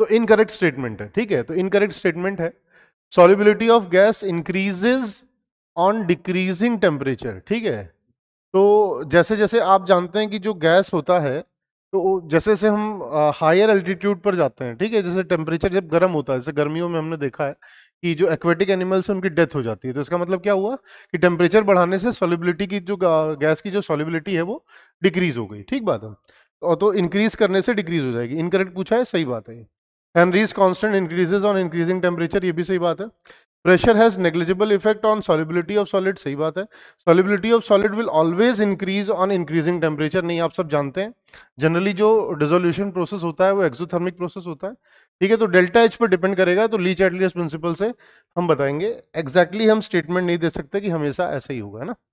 तो incorrect statement है ठीक है तो इनकरेक्ट स्टेटमेंट है solubility of gas increases on decreasing temperature ठीक है तो जैसे जैसे आप जानते हैं कि जो गैस होता है तो जैसे जैसे हम हायर एल्टीट्यूड पर जाते हैं ठीक है जैसे टेम्परेचर जब गर्म होता है जैसे गर्मियों में हमने देखा है कि जो एक्वेटिक एनिमल्स हैं उनकी डेथ हो जाती है तो इसका मतलब क्या हुआ कि टेम्परेचर बढ़ाने से सॉलिबिलिटी की जो गैस की जो सॉलिबिलिटी है वो डिक्रीज हो गई ठीक बात है और तो इंक्रीज करने से डिक्रीज हो जाएगी इनकरेक्ट पूछा है सही बात है Henry's constant increases on increasing temperature ये भी सही बात है pressure has negligible effect on solubility of solid सही बात है solubility of solid will always increase on increasing temperature नहीं आप सब जानते हैं जनरली जो डिजोल्यूशन प्रोसेस होता है वो एक्सोथर्मिक प्रोसेस होता है ठीक है तो डेल्टा एच पर डिपेंड करेगा तो लीच एटलियस प्रिंसिपल से हम बताएंगे एग्जैक्टली exactly हम स्टेटमेंट नहीं दे सकते कि हमेशा ऐसा ही होगा है ना